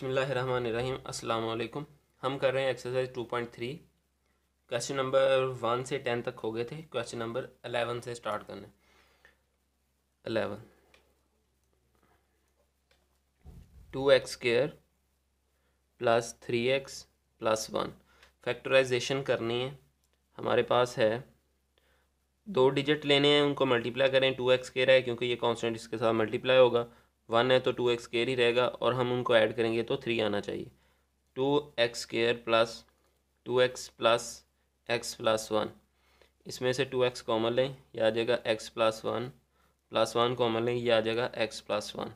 बिसमीम अस्सलाम हम कर रहे हैं एक्सरसाइज 2.3 क्वेश्चन नंबर वन से टेन तक हो गए थे क्वेश्चन नंबर अलेवन से स्टार्ट करना eleven two x square plus three x plus one factorization करनी है हमारे पास है दो डिजिट लेने हैं उनको मल्टीप्लाई करें टू एक्स स्केयर है क्योंकि ये कॉन्सटेंट इसके साथ मल्टीप्लाई होगा वन है तो टू एक्स केयर ही रहेगा और हम उनको ऐड करेंगे तो थ्री आना चाहिए two x square plus two x plus x plus one इसमें से टू एक्स कॉमन लें यह आ जाएगा x plus one plus one common लें या आ जाएगा एक्स प्लस वन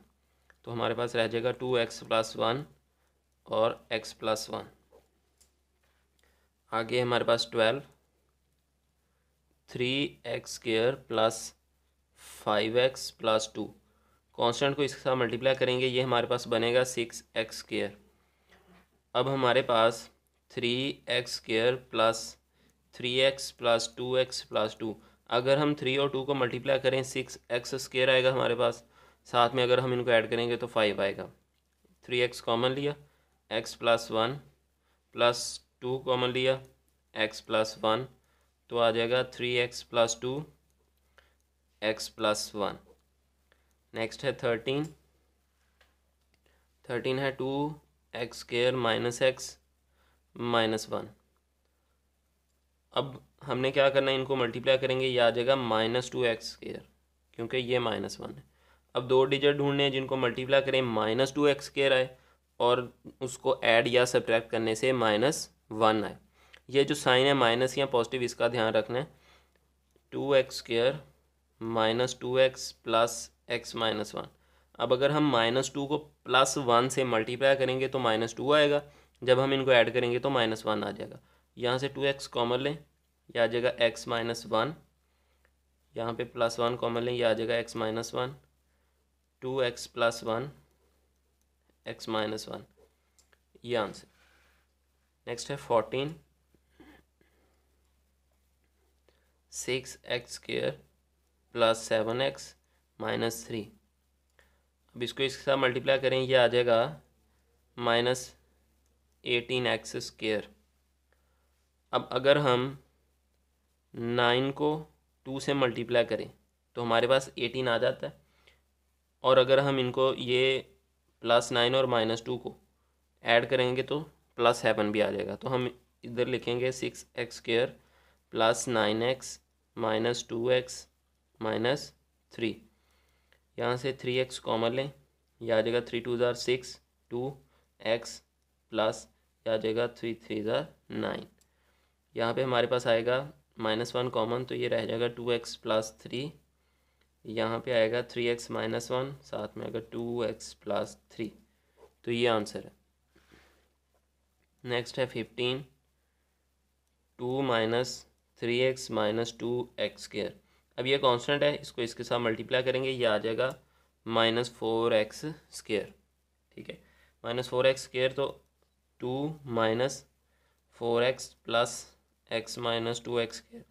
तो हमारे पास रह जाएगा टू एक्स प्लस वन और एक्स प्लस वन आगे हमारे पास twelve three x square plus five x plus two constant को इसके साथ मल्टीप्लाई करेंगे ये हमारे पास बनेगा सिक्स एक्स स्केयर अब हमारे पास three x square plus three x plus two x plus two अगर हम थ्री और टू को मल्टीप्लाई करें सिक्स एक्स स्केयर आएगा हमारे पास साथ में अगर हम इनको ऐड करेंगे तो फाइव आएगा थ्री एक्स कॉमन लिया x plus one plus two common लिया एक्स प्लस वन तो आ जाएगा three x plus two x plus one next है थर्टीन थर्टीन है two x square minus x minus one अब हमने क्या करना है इनको मल्टीप्लाई करेंगे ये आ जाएगा माइनस टू एक्स स्केयर क्योंकि ये माइनस वन है अब दो डिजिट ढूंढने हैं जिनको मल्टीप्लाई करें माइनस टू एक्स स्केयर आए और उसको ऐड या सब्ट्रैक्ट करने से माइनस वन आए ये जो साइन है माइनस या पॉजिटिव इसका ध्यान रखना है two x square minus two x plus x minus one अब अगर हम माइनस टू को प्लस वन से मल्टीप्लाई करेंगे तो माइनस टू आएगा जब हम इनको ऐड करेंगे तो माइनस वन आ जाएगा यहाँ से टू एक्स कॉमन लें यह आ जाएगा एक्स माइनस वन यहाँ पे प्लस वन कॉमन लें यह आ जाएगा x minus one two x plus one x minus one ये आंसर नेक्स्ट है fourteen six x square plus seven x minus three अब इसको इसके साथ मल्टीप्लाई करें ये आ जाएगा माइनस एटीन एक्स स्क्र अब अगर हम नाइन को टू से मल्टीप्लाई करें तो हमारे पास एटीन आ जाता है और अगर हम इनको ये प्लस नाइन और माइनस टू को ऐड करेंगे तो प्लस सेवन भी आ जाएगा तो हम इधर लिखेंगे six x square plus nine x minus two x minus three यहाँ से थ्री एक्स कॉमन लें यह आ जाएगा थ्री टू ज़ार सिक्स टू एक्स प्लस यह आ जाएगा थ्री थ्री ज़ार नाइन यहाँ पे हमारे पास आएगा माइनस वन कॉमन तो ये रह जाएगा टू एक्स प्लस थ्री यहाँ पर आएगा थ्री एक्स माइनस वन साथ में आएगा टू एक्स प्लस थ्री तो ये आंसर है नेक्स्ट है fifteen two minus three x minus two x square अब ये कांस्टेंट है इसको इसके साथ मल्टीप्लाई करेंगे ये आ जाएगा माइनस फोर एक्स स्केयर ठीक है माइनस फोर एक्स स्केयर तो two minus four x plus x minus two x square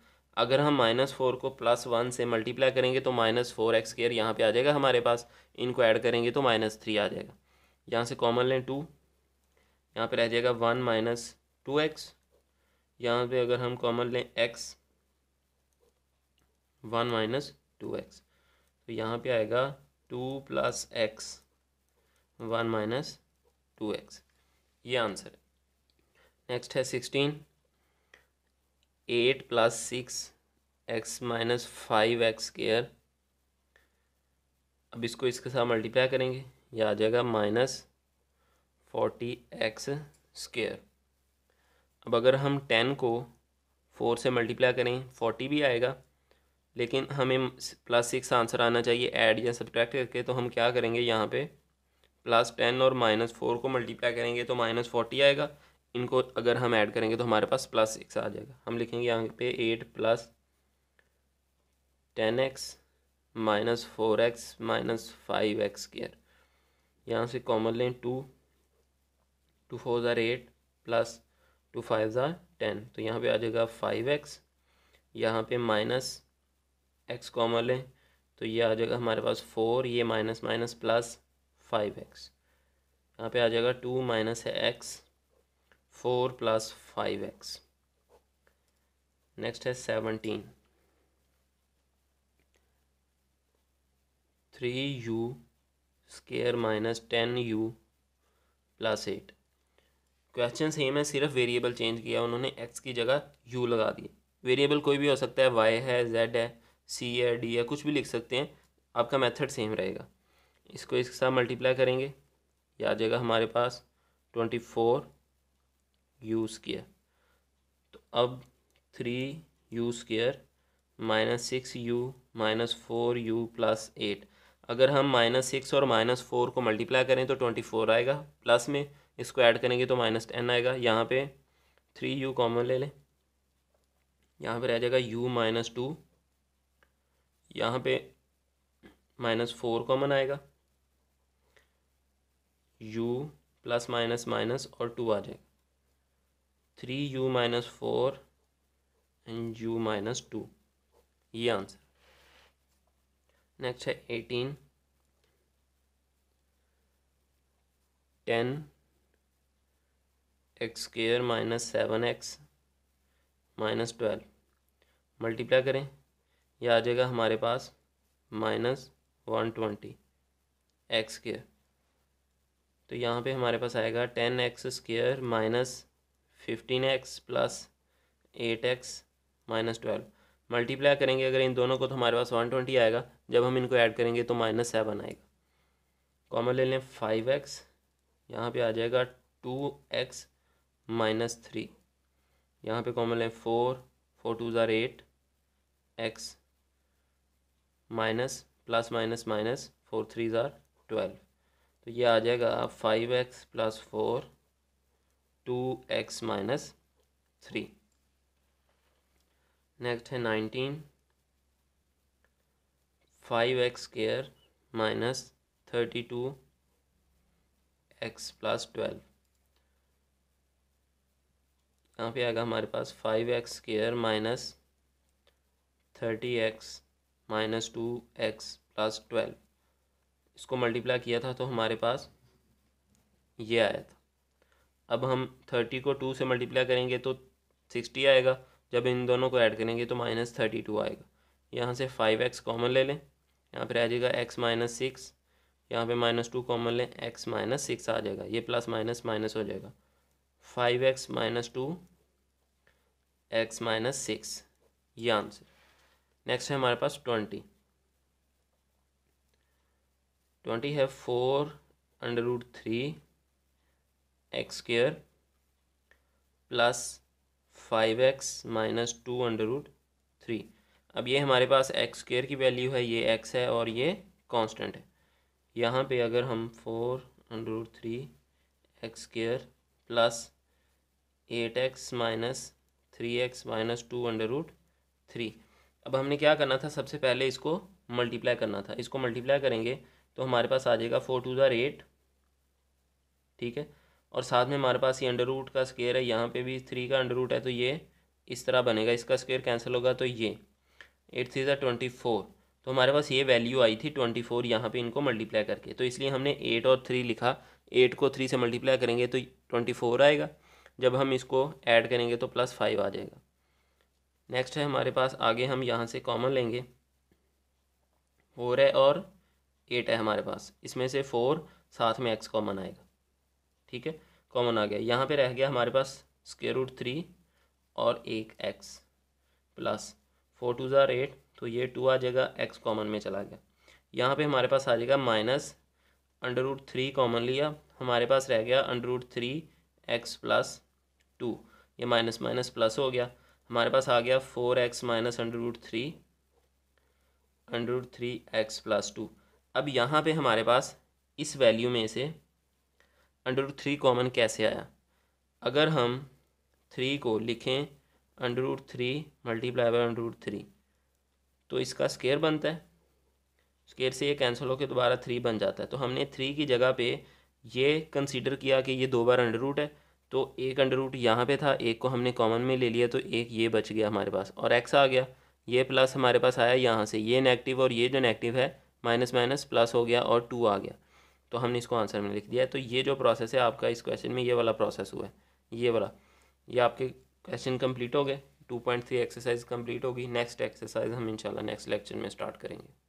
अगर हम माइनस फोर को प्लस वन से मल्टीप्लाई करेंगे तो माइनस फोर एक्स स्केयर यहाँ पर आ जाएगा हमारे पास इनको ऐड करेंगे तो माइनस थ्री आ जाएगा यहाँ से कॉमन लें टू यहाँ पर रह जाएगा वन माइनस टू एक्स यहाँ पर अगर हम कॉमन लें x one minus two x तो यहाँ पे आएगा two plus x one minus two x ये आंसर है नेक्स्ट है sixteen eight plus six x minus five x square अब इसको इसके साथ मल्टीप्लाई करेंगे ये आ जाएगा माइनस फोर्टी एक्स स्केयर अब अगर हम टेन को फोर से मल्टीप्लाई करें फोर्टी भी आएगा लेकिन हमें प्लस सिक्स आंसर आना चाहिए ऐड या सब्ट्रैक्ट करके तो हम क्या करेंगे यहाँ पे प्लस टेन और माइनस फोर को मल्टीप्लाई करेंगे तो माइनस फोर्टी आएगा इनको अगर हम ऐड करेंगे तो हमारे पास प्लस सिक्स आ जाएगा हम लिखेंगे यहाँ पे eight plus ten x minus four x minus five x square यहाँ से कॉमन लें टू टू फोर ज़ार एट प्लस टू फाइव ज़ार टेन तो यहाँ पर आ जाएगा फाइव एक्स यहाँ पर माइनस एक्स कॉमन लें तो ये आ जाएगा हमारे पास फोर ये minus minus plus five x यहाँ पर आ जाएगा टू माइनस है x four plus five x next है seventeen three u square minus ten u plus eight question same है सिर्फ वेरिएबल चेंज किया उन्होंने एक्स की जगह यू लगा दिए वेरिएबल कोई भी हो सकता है वाई है जेड है सी या डी या कुछ भी लिख सकते हैं आपका मेथड सेम रहेगा इसको इसके साथ मल्टीप्लाई करेंगे ये आ जाएगा हमारे पास ट्वेंटी फोर यू स्केयर तो अब three u square minus six u minus four u plus eight अगर हम माइनस सिक्स और माइनस फोर को मल्टीप्लाई करें तो ट्वेंटी फोर आएगा प्लस में इसको ऐड करेंगे तो माइनस टेन आएगा यहाँ पे थ्री यू कॉमन ले लें यहाँ पे रह जाएगा यू माइनस टू यहाँ पे माइनस फोर कॉमन आएगा u प्लस माइनस माइनस और टू आ जाएगा three u minus four and u minus two ये आंसर नेक्स्ट है eighteen ten x square minus seven x minus twelve multiply करें यह आ जाएगा हमारे पास minus one twenty x square तो यहाँ पे हमारे पास आएगा ten x square minus fifteen x plus eight x minus twelve multiply करेंगे अगर इन दोनों को तो हमारे पास वन ट्वेंटी आएगा जब हम इनको ऐड करेंगे तो माइनस सेवन आएगा कॉमन ले लें फाइव एक्स यहाँ पर आ जाएगा टू एक्स माइनस थ्री यहाँ पर कॉमन लें फोर फोर टू ज़ार eight x minus plus minus minus four three ज़ार ट्वेल्व तो ये आ जाएगा five x plus four two x minus three next है nineteen five x square minus thirty two x plus twelve यहाँ पे आएगा हमारे पास five x square minus thirty x minus two x plus twelve इसको मल्टीप्लाई किया था तो हमारे पास ये आया था अब हम थर्टी को टू से मल्टीप्लाई करेंगे तो सिक्सटी आएगा जब इन दोनों को ऐड करेंगे तो माइनस थर्टी टू आएगा यहाँ से फाइव एक्स कॉमन ले लें यहाँ पर आ जाएगा एक्स माइनस सिक्स यहाँ पर माइनस टू कॉमन लें एक्स माइनस सिक्स आ जाएगा ये प्लस माइनस माइनस हो जाएगा five x minus two x minus six ये आंसर नेक्स्ट है हमारे पास ट्वेंटी ट्वेंटी है four under root three x square plus five x minus two under root three अब ये हमारे पास एक्स स्क्र की वैल्यू है ये एक्स है और ये कांस्टेंट है यहाँ पे अगर हम four under root three x square plus eight x minus three x minus two under root three अब हमने क्या करना था सबसे पहले इसको मल्टीप्लाई करना था इसको मल्टीप्लाई करेंगे तो हमारे पास आ जाएगा फोर टू ज़ार एट ठीक है और साथ में हमारे पास ये अंडर रूट का स्केयर है यहाँ पे भी थ्री का अंडर रूट है तो ये इस तरह बनेगा इसका स्केयर कैंसिल होगा तो ये एट थ्री ज़ार ट्वेंटी फोर तो हमारे पास ये वैल्यू आई थी ट्वेंटी फोर यहाँ पर इनको मल्टीप्लाई करके तो इसलिए हमने एट और थ्री लिखा एट को थ्री से मल्टीप्लाई करेंगे तो ट्वेंटी फोर आएगा जब हम इसको ऐड करेंगे तो प्लस फाइव आ जाएगा नेक्स्ट है हमारे पास आगे हम यहाँ से कॉमन लेंगे फोर है और एट है हमारे पास इसमें से फोर साथ में एक्स कॉमन आएगा ठीक है कॉमन आ गया यहाँ पे रह गया हमारे पास स्केयर रूट थ्री और एक एक्स प्लस फोर टू ज़ार एट तो ये टू आ जाएगा एक्स कॉमन में चला गया यहाँ पे हमारे पास आ जाएगा minus under root three common लिया हमारे पास रह गया under root three x plus two ये माइनस माइनस प्लस हो गया हमारे पास आ गया four x minus under root three under root three x plus two अब यहाँ पे हमारे पास इस वैल्यू में से अंडर रूट थ्री कॉमन कैसे आया अगर हम थ्री को लिखें under root three multiply by under root three तो इसका स्केयर बनता है स्केयर से ये कैंसिल होकर दोबारा थ्री बन जाता है तो हमने थ्री की जगह पे ये कंसीडर किया कि ये दो बार अंडर रूट है तो एक अंडर रूट यहाँ पे था एक को हमने कॉमन में ले लिया तो एक ये बच गया हमारे पास और एक्स आ गया ये प्लस हमारे पास आया यहाँ से ये नेगेटिव और ये जो नेगेटिव है माइनस माइनस प्लस हो गया और टू आ गया तो हमने इसको आंसर में लिख दिया तो ये जो प्रोसेस है आपका इस क्वेश्चन में ये वाला प्रोसेस हुआ है ये वाला ये आपके क्वेश्चन कम्प्लीट हो गए two point three exercise complete होगी नेक्स्ट एक्सरसाइज हम इंशाल्लाह नेक्स्ट लेक्चर में स्टार्ट करेंगे